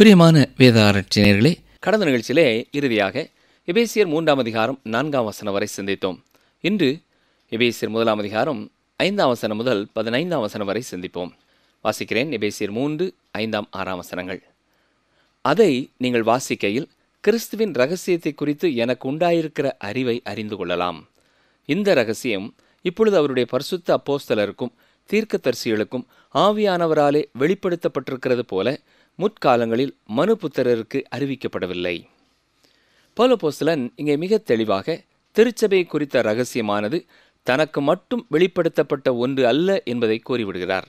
பிரியமான வேத கடந்த நிகழ்ச்சியிலே இறுதியாக எபேசியர் மூன்றாம் அதிகாரம் நான்காம் வசனம் வரை சிந்தித்தோம் இன்று எபேசியர் முதலாம் அதிகாரம் ஐந்தாம் வசனம் முதல் பதினைந்தாம் வசனம் வரை சிந்திப்போம் வாசிக்கிறேன் எபேசியர் மூன்று ஐந்தாம் ஆறாம் வசனங்கள் அதை நீங்கள் வாசிக்கையில் கிறிஸ்துவின் ரகசியத்தை குறித்து எனக்கு உண்டாயிருக்கிற அறிவை அறிந்து கொள்ளலாம் இந்த ரகசியம் இப்பொழுது அவருடைய பரிசுத்த அப்போஸ்தலருக்கும் தீர்க்கதரிசிகளுக்கும் ஆவியானவராலே வெளிப்படுத்தப்பட்டிருக்கிறது போல முற்காலங்களில் மனு புத்திரருக்கு அறிவிக்கப்படவில்லை பௌலபோஸ்தலன் இங்கே மிக தெளிவாக திருச்சபை குறித்த ரகசியமானது தனக்கு மட்டும் வெளிப்படுத்தப்பட்ட ஒன்று அல்ல என்பதை கூறிவிடுகிறார்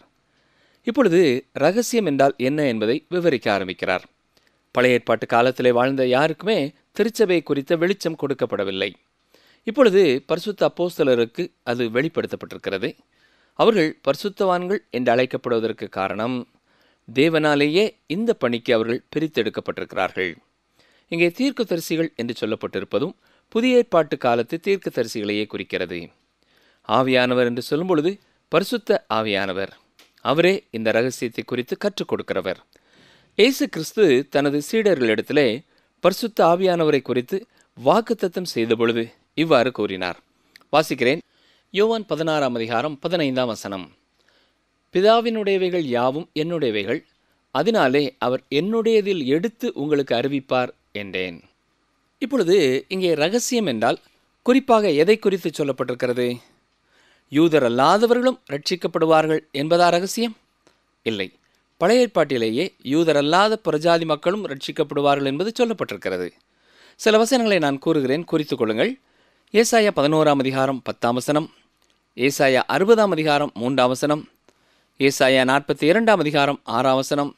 இப்பொழுது ரகசியம் என்றால் என்ன என்பதை விவரிக்க ஆரம்பிக்கிறார் பழைய ஏற்பாட்டு காலத்திலே வாழ்ந்த யாருக்குமே திருச்சபை குறித்த வெளிச்சம் கொடுக்கப்படவில்லை இப்பொழுது பரிசுத்த அப்போஸ்தலருக்கு அது வெளிப்படுத்தப்பட்டிருக்கிறது அவர்கள் பரிசுத்தவான்கள் என்று அழைக்கப்படுவதற்கு காரணம் தேவனாலேயே இந்த பணிக்கு அவர்கள் பிரித்தெடுக்கப்பட்டிருக்கிறார்கள் இங்கே தீர்க்கு தரிசிகள் என்று சொல்லப்பட்டிருப்பதும் புதிய ஏற்பாட்டு காலத்து தீர்க்கு தரிசிகளையே குறிக்கிறது ஆவியானவர் என்று சொல்லும்பொழுது பரிசுத்த ஆவியானவர் அவரே இந்த ரகசியத்தை குறித்து கற்றுக் கொடுக்கிறவர் இயேசு கிறிஸ்து தனது சீடர்களிடத்திலே பரிசுத்த ஆவியானவரை குறித்து வாக்குத்தத்தம் செய்த பொழுது இவ்வாறு கூறினார் வாசிக்கிறேன் யோவான் பதினாறாம் அதிகாரம் பதினைந்தாம் வசனம் பிதாவினுடையவைகள் யாவும் என்னுடையவைகள் அதனாலே அவர் என்னுடையதில் எடுத்து உங்களுக்கு அறிவிப்பார் என்றேன் இப்பொழுது இங்கே ரகசியம் என்றால் குறிப்பாக எதை குறித்து சொல்லப்பட்டிருக்கிறது யூதர் அல்லாதவர்களும் ரட்சிக்கப்படுவார்கள் என்பதா ரகசியம் இல்லை பழைய ஏற்பாட்டிலேயே யூதர் அல்லாத பிரஜாதி மக்களும் ரட்சிக்கப்படுவார்கள் என்பது சொல்லப்பட்டிருக்கிறது சில வசனங்களை நான் கூறுகிறேன் குறித்து கொள்ளுங்கள் ஏசாயா பதினோராம் அதிகாரம் பத்தாம் வசனம் ஏசாயா அறுபதாம் அதிகாரம் மூன்றாம் வசனம் ஏசாயா நாற்பத்தி இரண்டாம் அதிகாரம் ஆறாம் வசனம்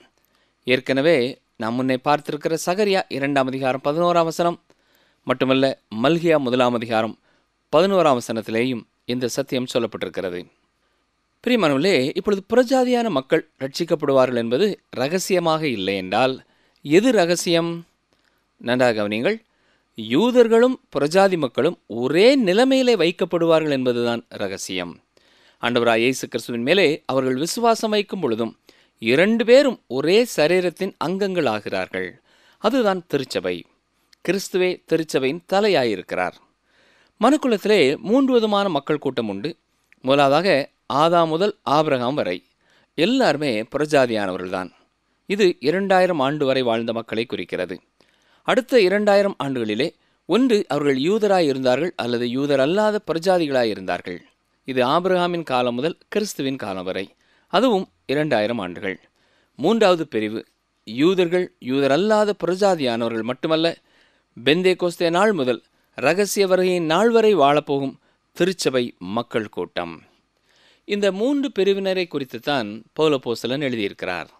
ஏற்கனவே நாம் முன்னே பார்த்திருக்கிற சகரியா இரண்டாம் அதிகாரம் பதினோராம் வசனம் மட்டுமல்ல மல்கியா முதலாம் அதிகாரம் பதினோராம் வசனத்திலேயும் இந்த சத்தியம் சொல்லப்பட்டிருக்கிறது பிரியமானவர்களே இப்பொழுது புறஜாதியான மக்கள் ரட்சிக்கப்படுவார்கள் என்பது ரகசியமாக இல்லை என்றால் எது ரகசியம் நன்றாக கவனிங்கள் யூதர்களும் புறஜாதி மக்களும் ஒரே நிலைமையிலே வைக்கப்படுவார்கள் என்பதுதான் ரகசியம் ஆண்டவராய் இயேசு கிறிஸ்துவின் மேலே அவர்கள் விசுவாசம் வைக்கும் பொழுதும் இரண்டு பேரும் ஒரே சரீரத்தின் அங்கங்கள் ஆகிறார்கள் அதுதான் திருச்சபை கிறிஸ்துவே திருச்சபையின் தலையாயிருக்கிறார் மனுக்குலத்திலே மூன்று விதமான மக்கள் கூட்டம் உண்டு முதலாவதாக ஆதா முதல் ஆபிரகாம் வரை எல்லாருமே புரஜாதியானவர்கள்தான் இது இரண்டாயிரம் ஆண்டு வரை வாழ்ந்த மக்களை குறிக்கிறது அடுத்த இரண்டாயிரம் ஆண்டுகளிலே ஒன்று அவர்கள் யூதராய் இருந்தார்கள் அல்லது யூதர் அல்லாத பிரஜாதிகளாய் இருந்தார்கள் இது ஆபிரகாமின் காலம் முதல் கிறிஸ்துவின் காலம் வரை அதுவும் இரண்டாயிரம் ஆண்டுகள் மூன்றாவது பிரிவு யூதர்கள் யூதரல்லாத புரஜாதியானவர்கள் மட்டுமல்ல பெந்தே கோஸ்தே நாள் முதல் ரகசிய வருகையின் நாள் வரை வாழப்போகும் திருச்சபை மக்கள் கூட்டம் இந்த மூன்று பிரிவினரை குறித்து தான் பௌலபோசலன் எழுதியிருக்கிறார்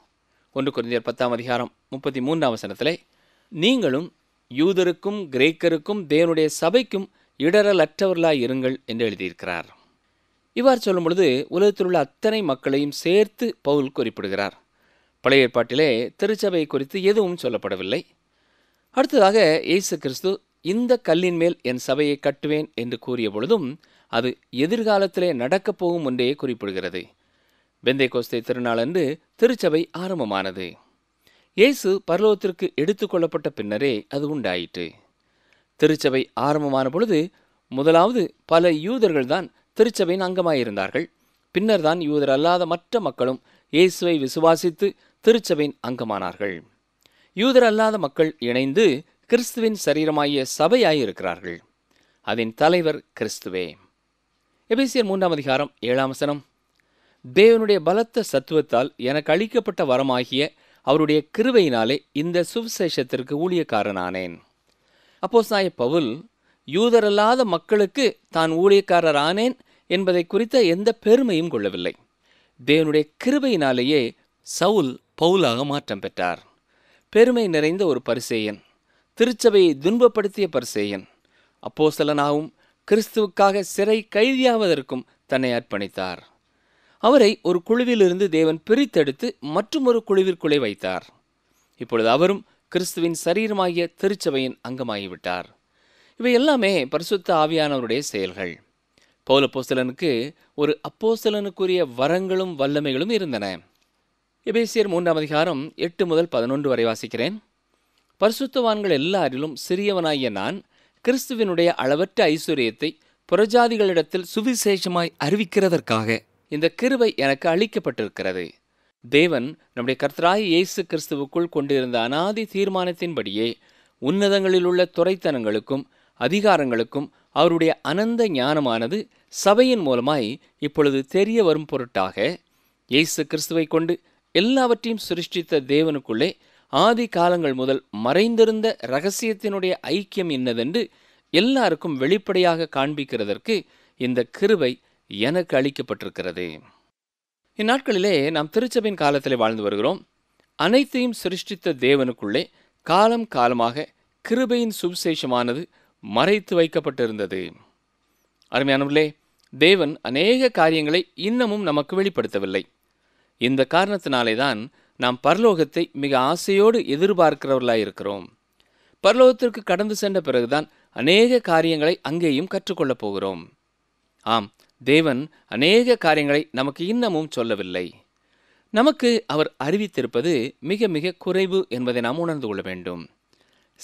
ஒன்று குறிந்தியர் பத்தாம் அதிகாரம் முப்பத்தி மூன்றாம் வசனத்திலே நீங்களும் யூதருக்கும் கிரேக்கருக்கும் தேவனுடைய சபைக்கும் இடரலற்றவர்களாய் இருங்கள் என்று எழுதியிருக்கிறார் இவ்வாறு சொல்லும் பொழுது உலகத்தில் உள்ள அத்தனை மக்களையும் சேர்த்து பவுல் குறிப்பிடுகிறார் பழைய ஏற்பாட்டிலே திருச்சபை குறித்து எதுவும் சொல்லப்படவில்லை அடுத்ததாக இயேசு கிறிஸ்து இந்த கல்லின் மேல் என் சபையை கட்டுவேன் என்று கூறிய பொழுதும் அது எதிர்காலத்திலே நடக்கப் போகும் ஒன்றையே குறிப்பிடுகிறது வெந்தை கோஸ்தை திருநாளன்று திருச்சபை ஆரம்பமானது இயேசு பரலோகத்திற்கு கொள்ளப்பட்ட பின்னரே அது உண்டாயிற்று திருச்சபை ஆரம்பமான பொழுது முதலாவது பல யூதர்கள்தான் திருச்சபையின் அங்கமாயிருந்தார்கள் பின்னர்தான் யூதர் அல்லாத மற்ற மக்களும் இயேசுவை விசுவாசித்து திருச்சபையின் அங்கமானார்கள் யூதர் அல்லாத மக்கள் இணைந்து கிறிஸ்துவின் சரீரமாகிய சபையாயிருக்கிறார்கள் அதன் தலைவர் கிறிஸ்துவே எபிசியர் மூன்றாம் அதிகாரம் ஏழாம் சனம் தேவனுடைய பலத்த சத்துவத்தால் எனக்கு அளிக்கப்பட்ட வரமாகிய அவருடைய கிருவையினாலே இந்த சுவிசேஷத்திற்கு ஊழியக்காரனானேன் அப்போஸ் நாய பவுல் யூதரல்லாத மக்களுக்கு தான் ஊழியக்காரர் ஆனேன் என்பதை குறித்த எந்த பெருமையும் கொள்ளவில்லை தேவனுடைய கிருபையினாலேயே சவுல் பவுலாக மாற்றம் பெற்றார் பெருமை நிறைந்த ஒரு பரிசேயன் திருச்சபையை துன்பப்படுத்திய பரிசேயன் அப்போசலனாகவும் கிறிஸ்துவுக்காக சிறை கைதியாவதற்கும் தன்னை அர்ப்பணித்தார் அவரை ஒரு குழுவிலிருந்து தேவன் பிரித்தெடுத்து மற்றும் ஒரு குழுவிற்குள்ளே வைத்தார் இப்பொழுது அவரும் கிறிஸ்துவின் சரீரமாகிய திருச்சபையின் அங்கமாகிவிட்டார் இவை எல்லாமே பரிசுத்த ஆவியானவருடைய செயல்கள் பௌல ஒரு அப்போஸ்தலனுக்குரிய வரங்களும் வல்லமைகளும் இருந்தன எபேசியர் மூன்றாம் அதிகாரம் எட்டு முதல் பதினொன்று வரை வாசிக்கிறேன் பரிசுத்தவான்கள் எல்லாரிலும் சிறியவனாகிய நான் கிறிஸ்துவினுடைய அளவற்ற ஐஸ்வர்யத்தை புறஜாதிகளிடத்தில் சுவிசேஷமாய் அறிவிக்கிறதற்காக இந்த கிருவை எனக்கு அளிக்கப்பட்டிருக்கிறது தேவன் நம்முடைய கர்த்தராய் இயேசு கிறிஸ்துவுக்குள் கொண்டிருந்த அனாதி தீர்மானத்தின்படியே உன்னதங்களில் உள்ள துறைத்தனங்களுக்கும் அதிகாரங்களுக்கும் அவருடைய அனந்த ஞானமானது சபையின் மூலமாய் இப்பொழுது தெரிய வரும் பொருட்டாக இயேசு கிறிஸ்துவை கொண்டு எல்லாவற்றையும் சிருஷ்டித்த தேவனுக்குள்ளே ஆதி காலங்கள் முதல் மறைந்திருந்த ரகசியத்தினுடைய ஐக்கியம் என்னதென்று எல்லாருக்கும் வெளிப்படையாக காண்பிக்கிறதற்கு இந்த கிருபை எனக்கு அளிக்கப்பட்டிருக்கிறது இந்நாட்களிலே நாம் திருச்சபையின் காலத்திலே வாழ்ந்து வருகிறோம் அனைத்தையும் சிருஷ்டித்த தேவனுக்குள்ளே காலம் காலமாக கிருபையின் சுவிசேஷமானது மறைத்து வைக்கப்பட்டிருந்தது அருமையானவர்களே தேவன் அநேக காரியங்களை இன்னமும் நமக்கு வெளிப்படுத்தவில்லை இந்த காரணத்தினாலே தான் நாம் பரலோகத்தை மிக ஆசையோடு எதிர்பார்க்கிறவர்களாக இருக்கிறோம் பரலோகத்திற்கு கடந்து சென்ற பிறகுதான் அநேக காரியங்களை அங்கேயும் கற்றுக்கொள்ளப் போகிறோம் ஆம் தேவன் அநேக காரியங்களை நமக்கு இன்னமும் சொல்லவில்லை நமக்கு அவர் அறிவித்திருப்பது மிக மிக குறைவு என்பதை நாம் உணர்ந்து கொள்ள வேண்டும்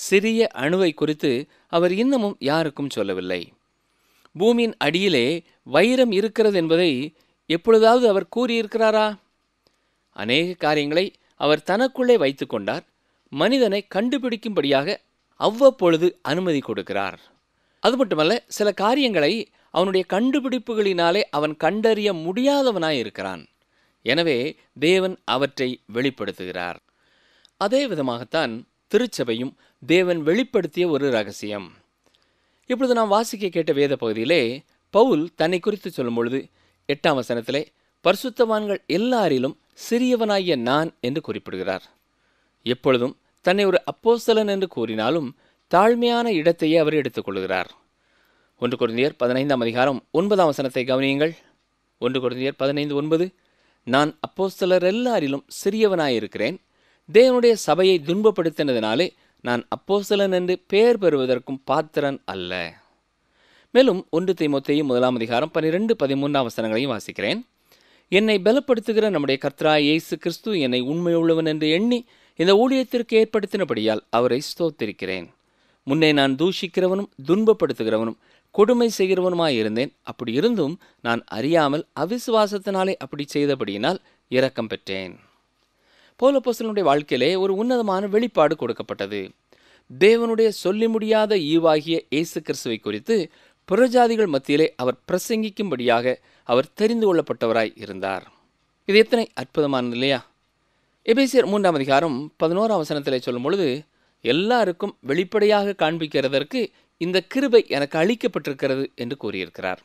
சிறிய அணுவை குறித்து அவர் இன்னமும் யாருக்கும் சொல்லவில்லை பூமியின் அடியிலே வைரம் இருக்கிறது என்பதை எப்பொழுதாவது அவர் கூறியிருக்கிறாரா அநேக காரியங்களை அவர் தனக்குள்ளே வைத்து கொண்டார் மனிதனை கண்டுபிடிக்கும்படியாக அவ்வப்பொழுது அனுமதி கொடுக்கிறார் அது மட்டுமல்ல சில காரியங்களை அவனுடைய கண்டுபிடிப்புகளினாலே அவன் கண்டறிய முடியாதவனாய் இருக்கிறான் எனவே தேவன் அவற்றை வெளிப்படுத்துகிறார் அதே விதமாகத்தான் திருச்சபையும் தேவன் வெளிப்படுத்திய ஒரு ரகசியம் இப்பொழுது நாம் வாசிக்க கேட்ட வேத பகுதியிலே பவுல் தன்னை குறித்து சொல்லும் பொழுது எட்டாம் வசனத்திலே பரிசுத்தவான்கள் எல்லாரிலும் சிறியவனாகிய நான் என்று குறிப்பிடுகிறார் எப்பொழுதும் தன்னை ஒரு அப்போஸ்தலன் என்று கூறினாலும் தாழ்மையான இடத்தையே அவர் எடுத்துக்கொள்கிறார் ஒன்று குருந்தியர் பதினைந்தாம் அதிகாரம் ஒன்பதாம் வசனத்தை கவனியுங்கள் ஒன்று குருந்தியர் பதினைந்து ஒன்பது நான் அப்போஸ்தலர் எல்லாரிலும் சிறியவனாயிருக்கிறேன் தேவனுடைய சபையை துன்பப்படுத்தினதினாலே நான் அப்போசலன் என்று பெயர் பெறுவதற்கும் பாத்திரன் அல்ல மேலும் ஒன்று மொத்தையும் முதலாம் அதிகாரம் பன்னிரெண்டு பதிமூன்றாம் அவசரங்களையும் வாசிக்கிறேன் என்னை பலப்படுத்துகிற நம்முடைய கர்த்தரா இயேசு கிறிஸ்து என்னை உண்மையுள்ளவன் என்று எண்ணி இந்த ஊழியத்திற்கு ஏற்படுத்தினபடியால் அவரை ஸ்தோத்திருக்கிறேன் முன்னே நான் தூஷிக்கிறவனும் துன்பப்படுத்துகிறவனும் கொடுமை செய்கிறவனுமாய் இருந்தேன் அப்படி இருந்தும் நான் அறியாமல் அவிசுவாசத்தினாலே அப்படி செய்தபடியினால் இரக்கம் பெற்றேன் போலப்போசலனுடைய வாழ்க்கையிலே ஒரு உன்னதமான வெளிப்பாடு கொடுக்கப்பட்டது தேவனுடைய சொல்லி முடியாத ஈவாகிய இயேசு கிறிஸ்துவை குறித்து புறஜாதிகள் மத்தியிலே அவர் பிரசங்கிக்கும்படியாக அவர் தெரிந்து கொள்ளப்பட்டவராய் இருந்தார் இது எத்தனை அற்புதமானது இல்லையா எபேசியர் மூன்றாம் அதிகாரம் பதினோராம் வசனத்தில் சொல்லும் பொழுது எல்லாருக்கும் வெளிப்படையாக காண்பிக்கிறதற்கு இந்த கிருபை எனக்கு அளிக்கப்பட்டிருக்கிறது என்று கூறியிருக்கிறார்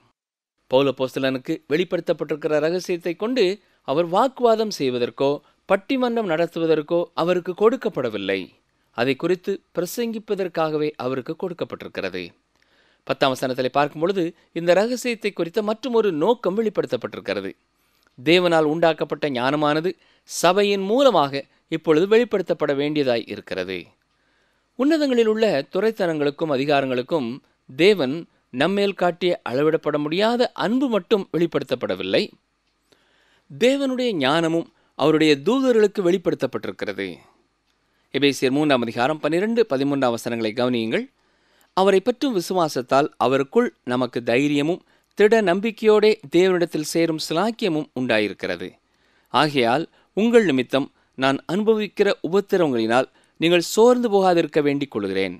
பௌல வெளிப்படுத்தப்பட்டிருக்கிற ரகசியத்தை கொண்டு அவர் வாக்குவாதம் செய்வதற்கோ பட்டிமன்றம் நடத்துவதற்கோ அவருக்கு கொடுக்கப்படவில்லை அதை குறித்து பிரசங்கிப்பதற்காகவே அவருக்கு கொடுக்கப்பட்டிருக்கிறது பத்தாம் வசனத்தில் பார்க்கும் பொழுது இந்த ரகசியத்தை குறித்த மற்றொரு நோக்கம் வெளிப்படுத்தப்பட்டிருக்கிறது தேவனால் உண்டாக்கப்பட்ட ஞானமானது சபையின் மூலமாக இப்பொழுது வெளிப்படுத்தப்பட வேண்டியதாய் இருக்கிறது உன்னதங்களில் உள்ள துறைத்தனங்களுக்கும் அதிகாரங்களுக்கும் தேவன் நம்மேல் காட்டிய அளவிடப்பட முடியாத அன்பு மட்டும் வெளிப்படுத்தப்படவில்லை தேவனுடைய ஞானமும் அவருடைய தூதர்களுக்கு வெளிப்படுத்தப்பட்டிருக்கிறது எபேசியர் மூன்றாம் அதிகாரம் பன்னிரெண்டு பதிமூன்றாம் வசனங்களை கவனியுங்கள் அவரை பற்றும் விசுவாசத்தால் அவருக்குள் நமக்கு தைரியமும் திட நம்பிக்கையோடே தேவனிடத்தில் சேரும் சிலாக்கியமும் உண்டாயிருக்கிறது ஆகையால் உங்கள் நிமித்தம் நான் அனுபவிக்கிற உபத்திரவங்களினால் நீங்கள் சோர்ந்து போகாதிருக்க வேண்டிக் கொள்கிறேன்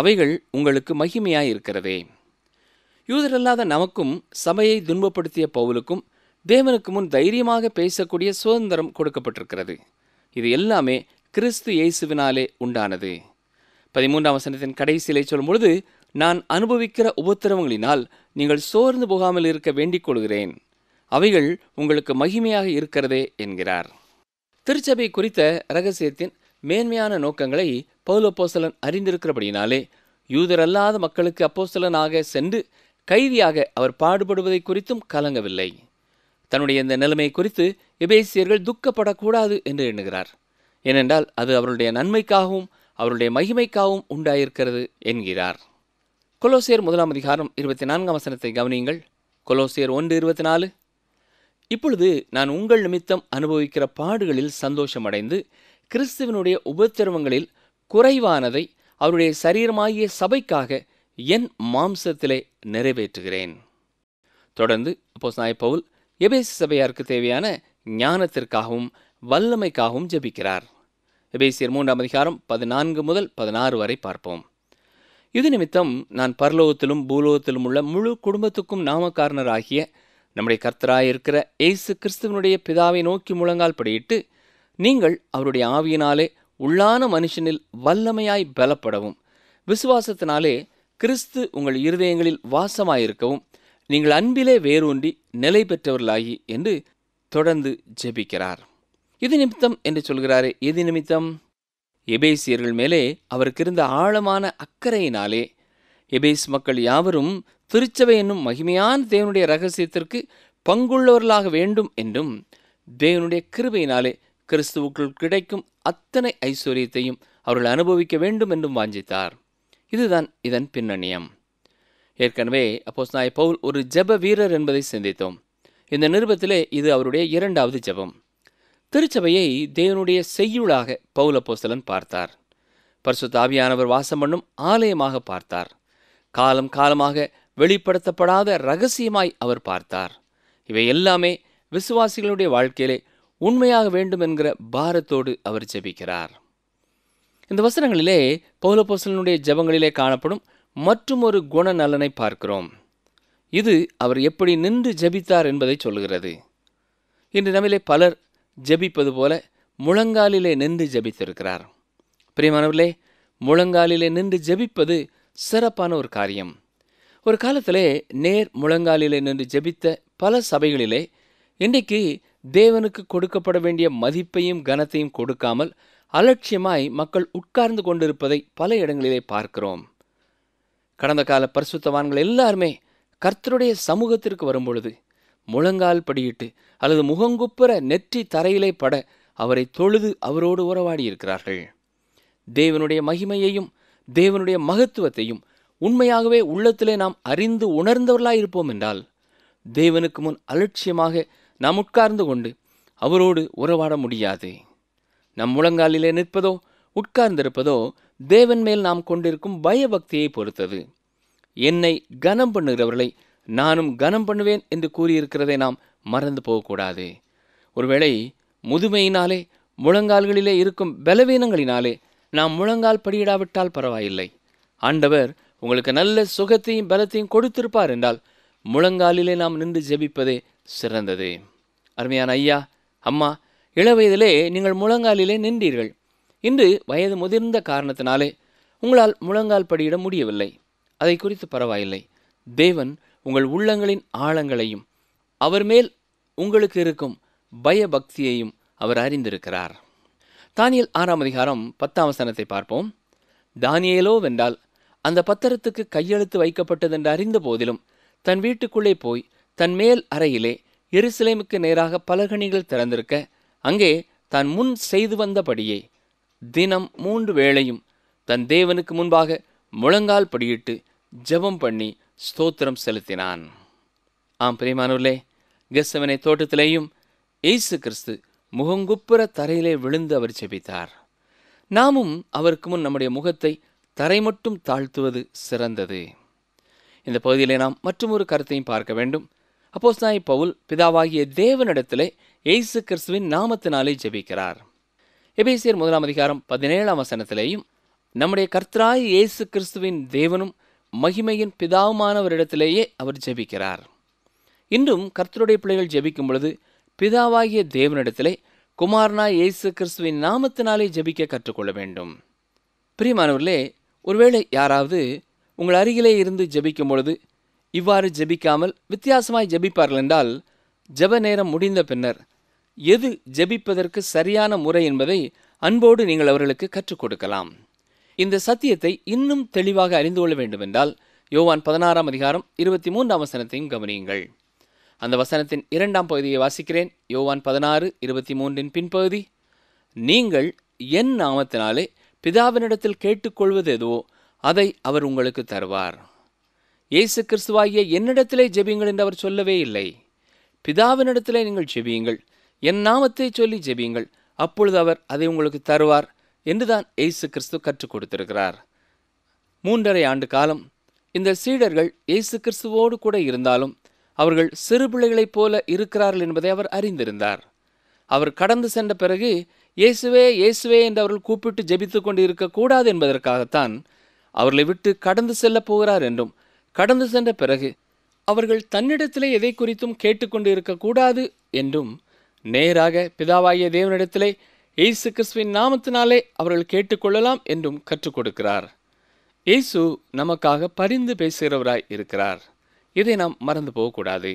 அவைகள் உங்களுக்கு மகிமையாயிருக்கிறதே யூதரல்லாத நமக்கும் சபையை துன்பப்படுத்திய பவுலுக்கும் தேவனுக்கு முன் தைரியமாக பேசக்கூடிய சுதந்திரம் கொடுக்கப்பட்டிருக்கிறது இது எல்லாமே கிறிஸ்து இயேசுவினாலே உண்டானது பதிமூன்றாம் வசனத்தின் கடைசியிலே சொல்லும் பொழுது நான் அனுபவிக்கிற உபத்திரவங்களினால் நீங்கள் சோர்ந்து போகாமல் இருக்க வேண்டிக் கொள்கிறேன் அவைகள் உங்களுக்கு மகிமையாக இருக்கிறதே என்கிறார் திருச்சபை குறித்த ரகசியத்தின் மேன்மையான நோக்கங்களை பௌலப்போசலன் அறிந்திருக்கிறபடியினாலே யூதரல்லாத மக்களுக்கு அப்போசலனாக சென்று கைதியாக அவர் பாடுபடுவதை குறித்தும் கலங்கவில்லை தன்னுடைய இந்த நிலைமை குறித்து எபேசியர்கள் துக்கப்படக்கூடாது என்று எண்ணுகிறார் ஏனென்றால் அது அவருடைய நன்மைக்காகவும் அவருடைய மகிமைக்காகவும் உண்டாயிருக்கிறது என்கிறார் கொலோசியர் முதலாம் அதிகாரம் இருபத்தி நான்காம் வசனத்தை கவனியுங்கள் கொலோசியர் ஒன்று இருபத்தி நாலு இப்பொழுது நான் உங்கள் நிமித்தம் அனுபவிக்கிற பாடுகளில் சந்தோஷமடைந்து கிறிஸ்துவனுடைய உபத்திரவங்களில் குறைவானதை அவருடைய சரீரமாகிய சபைக்காக என் மாம்சத்திலே நிறைவேற்றுகிறேன் தொடர்ந்து அப்போஸ் நாய் பவுல் எபேசு சபையாருக்கு தேவையான ஞானத்திற்காகவும் வல்லமைக்காகவும் ஜெபிக்கிறார் எபேசியர் மூன்றாம் அதிகாரம் பதினான்கு முதல் பதினாறு வரை பார்ப்போம் இது நிமித்தம் நான் பரலோகத்திலும் பூலோகத்திலும் உள்ள முழு குடும்பத்துக்கும் நாமக்காரனராகிய நம்முடைய கர்த்தராயிருக்கிற இயேசு கிறிஸ்துவனுடைய பிதாவை நோக்கி முழங்கால் படியிட்டு நீங்கள் அவருடைய ஆவியினாலே உள்ளான மனுஷனில் வல்லமையாய் பலப்படவும் விசுவாசத்தினாலே கிறிஸ்து உங்கள் இருதயங்களில் வாசமாயிருக்கவும் நீங்கள் அன்பிலே வேரூன்றி நிலை பெற்றவர்களாகி என்று தொடர்ந்து ஜெபிக்கிறார் இது நிமித்தம் என்று சொல்கிறாரே இது நிமித்தம் எபேசியர்கள் மேலே அவருக்கு இருந்த ஆழமான அக்கறையினாலே எபேஸ் மக்கள் யாவரும் திருச்சபை என்னும் மகிமையான தேவனுடைய ரகசியத்திற்கு பங்குள்ளவர்களாக வேண்டும் என்றும் தேவனுடைய கிருபையினாலே கிறிஸ்துவுக்குள் கிடைக்கும் அத்தனை ஐஸ்வர்யத்தையும் அவர்கள் அனுபவிக்க வேண்டும் என்றும் வாஞ்சித்தார் இதுதான் இதன் பின்னணியம் ஏற்கனவே அப்போஸ் நாய் பவுல் ஒரு ஜெப வீரர் என்பதை சிந்தித்தோம் இந்த நிருபத்திலே இது அவருடைய இரண்டாவது ஜெபம் திருச்சபையை தேவனுடைய செய்யுளாக பவுல் அப்போஸ்தலன் பார்த்தார் பரிசு தாவியானவர் வாசம் பண்ணும் ஆலயமாக பார்த்தார் காலம் காலமாக வெளிப்படுத்தப்படாத ரகசியமாய் அவர் பார்த்தார் இவை எல்லாமே விசுவாசிகளுடைய வாழ்க்கையிலே உண்மையாக வேண்டும் என்கிற பாரத்தோடு அவர் ஜெபிக்கிறார் இந்த வசனங்களிலே பௌலபோசலனுடைய ஜெபங்களிலே காணப்படும் மற்றுமொரு குணநலனை பார்க்கிறோம் இது அவர் எப்படி நின்று ஜெபித்தார் என்பதை சொல்கிறது இன்று நம்மிலே பலர் ஜெபிப்பது போல முழங்காலிலே நின்று ஜெபித்திருக்கிறார் பிரியமானவர்களே முழங்காலிலே நின்று ஜெபிப்பது சிறப்பான ஒரு காரியம் ஒரு காலத்திலே நேர் முழங்காலிலே நின்று ஜெபித்த பல சபைகளிலே இன்றைக்கு தேவனுக்கு கொடுக்கப்பட வேண்டிய மதிப்பையும் கனத்தையும் கொடுக்காமல் அலட்சியமாய் மக்கள் உட்கார்ந்து கொண்டிருப்பதை பல இடங்களிலே பார்க்கிறோம் கடந்த கால பரிசுத்தவான்கள் எல்லாருமே கர்த்தருடைய சமூகத்திற்கு வரும்பொழுது முழங்கால் படியிட்டு அல்லது முகங்குப்புற நெற்றி தரையிலே பட அவரை தொழுது அவரோடு உறவாடி இருக்கிறார்கள் தேவனுடைய மகிமையையும் தேவனுடைய மகத்துவத்தையும் உண்மையாகவே உள்ளத்திலே நாம் அறிந்து உணர்ந்தவர்களாயிருப்போம் இருப்போம் என்றால் தேவனுக்கு முன் அலட்சியமாக நாம் உட்கார்ந்து கொண்டு அவரோடு உறவாட முடியாது நம் முழங்காலிலே நிற்பதோ உட்கார்ந்திருப்பதோ தேவன் மேல் நாம் கொண்டிருக்கும் பயபக்தியை பொறுத்தது என்னை கனம் பண்ணுகிறவர்களை நானும் கனம் பண்ணுவேன் என்று கூறியிருக்கிறதை நாம் மறந்து போகக்கூடாது ஒருவேளை முதுமையினாலே முழங்கால்களிலே இருக்கும் பலவீனங்களினாலே நாம் முழங்கால் படியிடாவிட்டால் பரவாயில்லை ஆண்டவர் உங்களுக்கு நல்ல சுகத்தையும் பலத்தையும் கொடுத்திருப்பார் என்றால் முழங்காலிலே நாம் நின்று ஜெபிப்பதே சிறந்தது அருமையான ஐயா அம்மா இளவயதிலே நீங்கள் முழங்காலிலே நின்றீர்கள் இன்று வயது முதிர்ந்த காரணத்தினாலே உங்களால் முழங்கால் படியிட முடியவில்லை அதை குறித்து பரவாயில்லை தேவன் உங்கள் உள்ளங்களின் ஆழங்களையும் அவர் மேல் உங்களுக்கு இருக்கும் பயபக்தியையும் அவர் அறிந்திருக்கிறார் தானியல் ஆறாம் அதிகாரம் பத்தாம் வசனத்தை பார்ப்போம் தானியலோ வென்றால் அந்த பத்திரத்துக்கு கையெழுத்து வைக்கப்பட்டதென்று அறிந்த போதிலும் தன் வீட்டுக்குள்ளே போய் தன் மேல் அறையிலே எருசலேமுக்கு நேராக பலகணிகள் திறந்திருக்க அங்கே தான் முன் செய்து வந்தபடியே தினம் மூன்று வேளையும் தன் தேவனுக்கு முன்பாக முழங்கால் படியிட்டு ஜெபம் பண்ணி ஸ்தோத்திரம் செலுத்தினான் ஆம் பிரியமானூர்லே கெசவனை தோட்டத்திலேயும் இயேசு கிறிஸ்து முகங்குப்புற தரையிலே விழுந்து அவர் ஜெபித்தார் நாமும் அவருக்கு முன் நம்முடைய முகத்தை தரை மட்டும் தாழ்த்துவது சிறந்தது இந்த பகுதியிலே நாம் மற்றும் ஒரு கருத்தையும் பார்க்க வேண்டும் அப்போஸ் நாய் பவுல் பிதாவாகிய தேவனிடத்திலே இயேசு கிறிஸ்துவின் நாமத்தினாலே ஜெபிக்கிறார் எபேசியர் முதலாம் அதிகாரம் பதினேழாம் வசனத்திலேயும் நம்முடைய கர்த்தராய் இயேசு கிறிஸ்துவின் தேவனும் மகிமையின் பிதாவுமானவரிடத்திலேயே அவர் ஜெபிக்கிறார் இன்றும் கர்த்தருடைய பிள்ளைகள் ஜெபிக்கும் பொழுது பிதாவாகிய தேவனிடத்திலே குமாரனா இயேசு கிறிஸ்துவின் நாமத்தினாலே ஜெபிக்க கற்றுக்கொள்ள வேண்டும் பிரியமானவர்களே ஒருவேளை யாராவது உங்கள் அருகிலே இருந்து ஜெபிக்கும் பொழுது இவ்வாறு ஜெபிக்காமல் வித்தியாசமாய் ஜெபிப்பார்கள் என்றால் ஜெப நேரம் முடிந்த பின்னர் எது ஜெபிப்பதற்கு சரியான முறை என்பதை அன்போடு நீங்கள் அவர்களுக்கு கற்றுக் கொடுக்கலாம் இந்த சத்தியத்தை இன்னும் தெளிவாக அறிந்து கொள்ள வேண்டுமென்றால் யோவான் பதினாறாம் அதிகாரம் இருபத்தி மூன்றாம் வசனத்தையும் கவனியுங்கள் அந்த வசனத்தின் இரண்டாம் பகுதியை வாசிக்கிறேன் யோவான் பதினாறு இருபத்தி மூன்றின் பின்பகுதி நீங்கள் என் நாமத்தினாலே பிதாவினிடத்தில் கேட்டுக்கொள்வது எதுவோ அதை அவர் உங்களுக்கு தருவார் இயேசு கிறிஸ்துவாகிய என்னிடத்திலே ஜெபியுங்கள் என்று அவர் சொல்லவே இல்லை பிதாவினிடத்திலே நீங்கள் ஜெபியுங்கள் என் நாமத்தை சொல்லி ஜெபியுங்கள் அப்பொழுது அவர் அதை உங்களுக்கு தருவார் என்றுதான் இயேசு கிறிஸ்து கற்றுக் கொடுத்திருக்கிறார் மூன்றரை ஆண்டு காலம் இந்த சீடர்கள் இயேசு கிறிஸ்துவோடு கூட இருந்தாலும் அவர்கள் சிறு பிள்ளைகளைப் போல இருக்கிறார்கள் என்பதை அவர் அறிந்திருந்தார் அவர் கடந்து சென்ற பிறகு இயேசுவே இயேசுவே என்று அவர்கள் கூப்பிட்டு ஜெபித்து கொண்டு இருக்கக்கூடாது என்பதற்காகத்தான் அவர்களை விட்டு கடந்து செல்லப் போகிறார் என்றும் கடந்து சென்ற பிறகு அவர்கள் தன்னிடத்திலே எதை குறித்தும் கேட்டுக்கொண்டு இருக்கக்கூடாது என்றும் நேராக பிதாவாகிய தேவனிடத்திலே இயேசு கிறிஸ்துவின் நாமத்தினாலே அவர்கள் கேட்டுக்கொள்ளலாம் என்றும் கற்றுக் கொடுக்கிறார் இயேசு நமக்காக பரிந்து பேசுகிறவராய் இருக்கிறார் இதை நாம் மறந்து போகக்கூடாது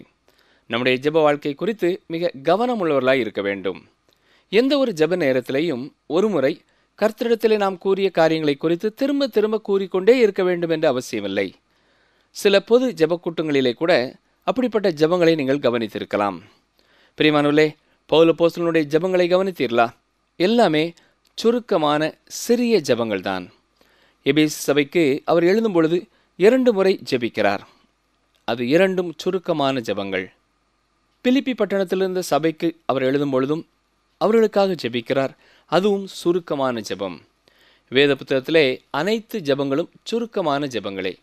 நம்முடைய ஜெப வாழ்க்கை குறித்து மிக கவனமுள்ளவர்களாய் இருக்க வேண்டும் எந்த ஒரு ஜெப நேரத்திலையும் ஒருமுறை கர்த்தரிடத்திலே நாம் கூறிய காரியங்களை குறித்து திரும்ப திரும்ப கூறிக்கொண்டே இருக்க வேண்டும் என்ற அவசியமில்லை சில பொது ஜபக்கூட்டங்களிலே கூட அப்படிப்பட்ட ஜெபங்களை நீங்கள் கவனித்திருக்கலாம் பிரியமானுள்ளே பவுல போஸ்டனுடைய ஜபங்களை கவனித்தீர்களா எல்லாமே சுருக்கமான சிறிய ஜபங்கள் தான் எபேஸ் சபைக்கு அவர் எழுதும் பொழுது இரண்டு முறை ஜெபிக்கிறார் அது இரண்டும் சுருக்கமான ஜபங்கள் பிலிப்பி பட்டணத்திலிருந்த சபைக்கு அவர் எழுதும் பொழுதும் அவர்களுக்காக ஜெபிக்கிறார் அதுவும் சுருக்கமான ஜெபம் வேத புத்தகத்திலே அனைத்து ஜெபங்களும் சுருக்கமான ஜெபங்களே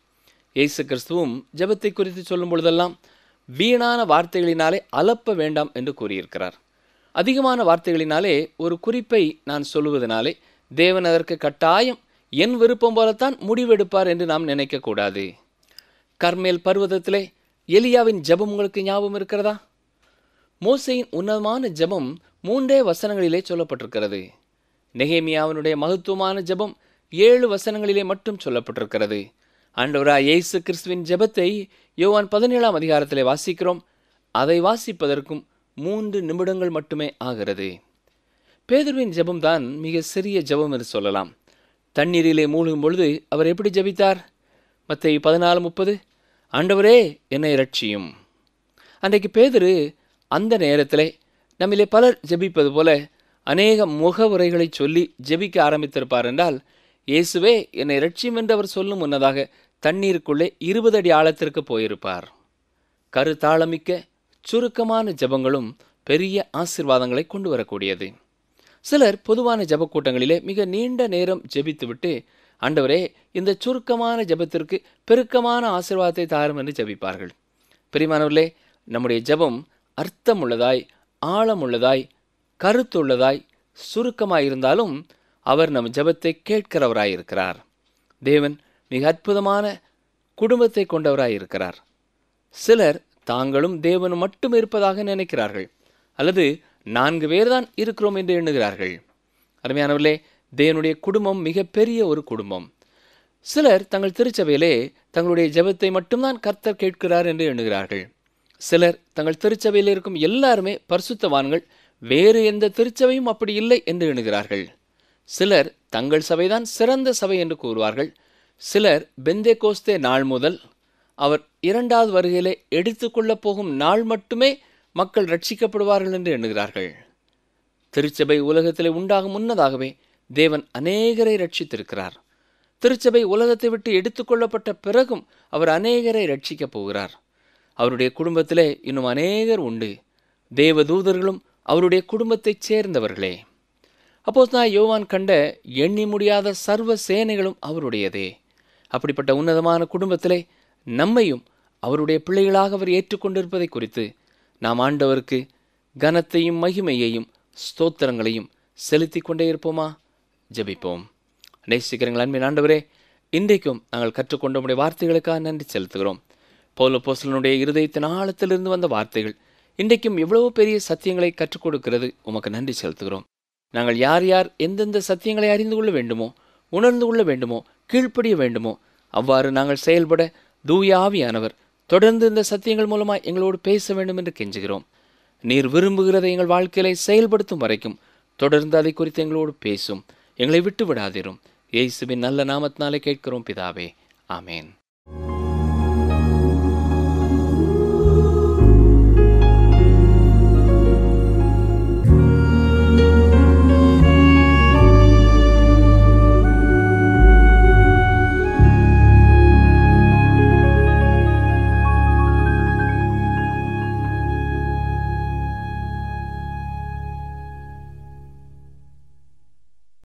இயேசு கிறிஸ்துவும் ஜெபத்தை குறித்து சொல்லும் பொழுதெல்லாம் வீணான வார்த்தைகளினாலே அலப்ப வேண்டாம் என்று கூறியிருக்கிறார் அதிகமான வார்த்தைகளினாலே ஒரு குறிப்பை நான் சொல்லுவதனாலே தேவன் அதற்கு கட்டாயம் என் விருப்பம் போலத்தான் முடிவெடுப்பார் என்று நாம் நினைக்கக்கூடாது கர்மேல் பர்வதத்திலே எலியாவின் ஜபம் உங்களுக்கு ஞாபகம் இருக்கிறதா மோசையின் உன்னதமான ஜபம் மூன்றே வசனங்களிலே சொல்லப்பட்டிருக்கிறது நெகேமியாவினுடைய மகத்துவமான ஜபம் ஏழு வசனங்களிலே மட்டும் சொல்லப்பட்டிருக்கிறது அன்றவரா இயேசு கிறிஸ்துவின் ஜபத்தை யோவான் பதினேழாம் அதிகாரத்திலே வாசிக்கிறோம் அதை வாசிப்பதற்கும் மூன்று நிமிடங்கள் மட்டுமே ஆகிறது பேதுருவின் ஜபம்தான் மிக சிறிய ஜபம் என்று சொல்லலாம் தண்ணீரிலே மூழ்கும் பொழுது அவர் எப்படி ஜபித்தார் மற்ற பதினாலு முப்பது ஆண்டவரே என்னை ரட்சியும் அன்றைக்கு பேதுரு அந்த நேரத்தில் நம்மிலே பலர் ஜபிப்பது போல அநேக முகவுரைகளை சொல்லி ஜெபிக்க ஆரம்பித்திருப்பார் என்றால் இயேசுவே என்னை ரட்சியும் என்று அவர் சொல்லும் முன்னதாக தண்ணீருக்குள்ளே இருபது அடி ஆழத்திற்கு போயிருப்பார் கருத்தாளமிக்க சுருக்கமான ஜபங்களும் பெரிய ஆசிர்வாதங்களை கொண்டு வரக்கூடியது சிலர் பொதுவான ஜப கூட்டங்களிலே மிக நீண்ட நேரம் ஜெபித்துவிட்டு அண்டவரே இந்த சுருக்கமான ஜபத்திற்கு பெருக்கமான ஆசிர்வாதத்தை தாரும் என்று ஜபிப்பார்கள் பெரியமானவர்களே நம்முடைய ஜபம் அர்த்தமுள்ளதாய் ஆழமுள்ளதாய் கருத்துள்ளதாய் சுருக்கமாயிருந்தாலும் அவர் நம் ஜபத்தை கேட்கிறவராயிருக்கிறார் தேவன் மிக அற்புதமான குடும்பத்தை கொண்டவராயிருக்கிறார் சிலர் தாங்களும் தேவன் மட்டும் இருப்பதாக நினைக்கிறார்கள் அல்லது நான்கு பேர் தான் இருக்கிறோம் என்று எண்ணுகிறார்கள் அருமையானவர்களே தேவனுடைய குடும்பம் மிகப்பெரிய ஒரு குடும்பம் சிலர் தங்கள் திருச்சபையிலே தங்களுடைய ஜெபத்தை மட்டும்தான் கர்த்தர் கேட்கிறார் என்று எண்ணுகிறார்கள் சிலர் தங்கள் திருச்சபையில் இருக்கும் எல்லாருமே பரிசுத்தவான்கள் வேறு எந்த திருச்சபையும் அப்படி இல்லை என்று எண்ணுகிறார்கள் சிலர் தங்கள் சபைதான் சிறந்த சபை என்று கூறுவார்கள் சிலர் பெந்தே கோஸ்தே நாள் முதல் அவர் இரண்டாவது வருகையிலே எடுத்துக்கொள்ளப் போகும் நாள் மட்டுமே மக்கள் ரட்சிக்கப்படுவார்கள் என்று எண்ணுகிறார்கள் திருச்சபை உலகத்திலே உண்டாகும் முன்னதாகவே தேவன் அநேகரை ரட்சித்திருக்கிறார் திருச்சபை உலகத்தை விட்டு எடுத்துக்கொள்ளப்பட்ட பிறகும் அவர் அநேகரை ரட்சிக்கப் போகிறார் அவருடைய குடும்பத்திலே இன்னும் அநேகர் உண்டு தேவதூதர்களும் அவருடைய குடும்பத்தைச் சேர்ந்தவர்களே அப்போது நான் யோவான் கண்ட எண்ணி முடியாத சர்வ சேனைகளும் அவருடையதே அப்படிப்பட்ட உன்னதமான குடும்பத்திலே நம்மையும் அவருடைய பிள்ளைகளாக அவர் ஏற்றுக்கொண்டிருப்பதை குறித்து நாம் ஆண்டவருக்கு கனத்தையும் மகிமையையும் ஸ்தோத்திரங்களையும் செலுத்தி கொண்டே இருப்போமா ஜபிப்போம் நேசிக்கிறங்கள் அன்பின் ஆண்டவரே இன்றைக்கும் நாங்கள் கற்றுக்கொண்ட உடைய வார்த்தைகளுக்காக நன்றி செலுத்துகிறோம் போல போசலனுடைய இருதயத்தின் ஆழத்திலிருந்து வந்த வார்த்தைகள் இன்றைக்கும் எவ்வளவு பெரிய சத்தியங்களை கற்றுக் கொடுக்கிறது உமக்கு நன்றி செலுத்துகிறோம் நாங்கள் யார் யார் எந்தெந்த சத்தியங்களை அறிந்து கொள்ள வேண்டுமோ உணர்ந்து கொள்ள வேண்டுமோ கீழ்ப்படிய வேண்டுமோ அவ்வாறு நாங்கள் செயல்பட தூயாவியானவர் தொடர்ந்து இந்த சத்தியங்கள் மூலமாக எங்களோடு பேச வேண்டும் என்று கெஞ்சுகிறோம் நீர் விரும்புகிறதை எங்கள் வாழ்க்கையில செயல்படுத்தும் வரைக்கும் தொடர்ந்து அதை குறித்து எங்களோடு பேசும் எங்களை விட்டு விடாதிரும் இயேசுவின் நல்ல நாமத்தினாலே கேட்கிறோம் பிதாவே ஆமேன்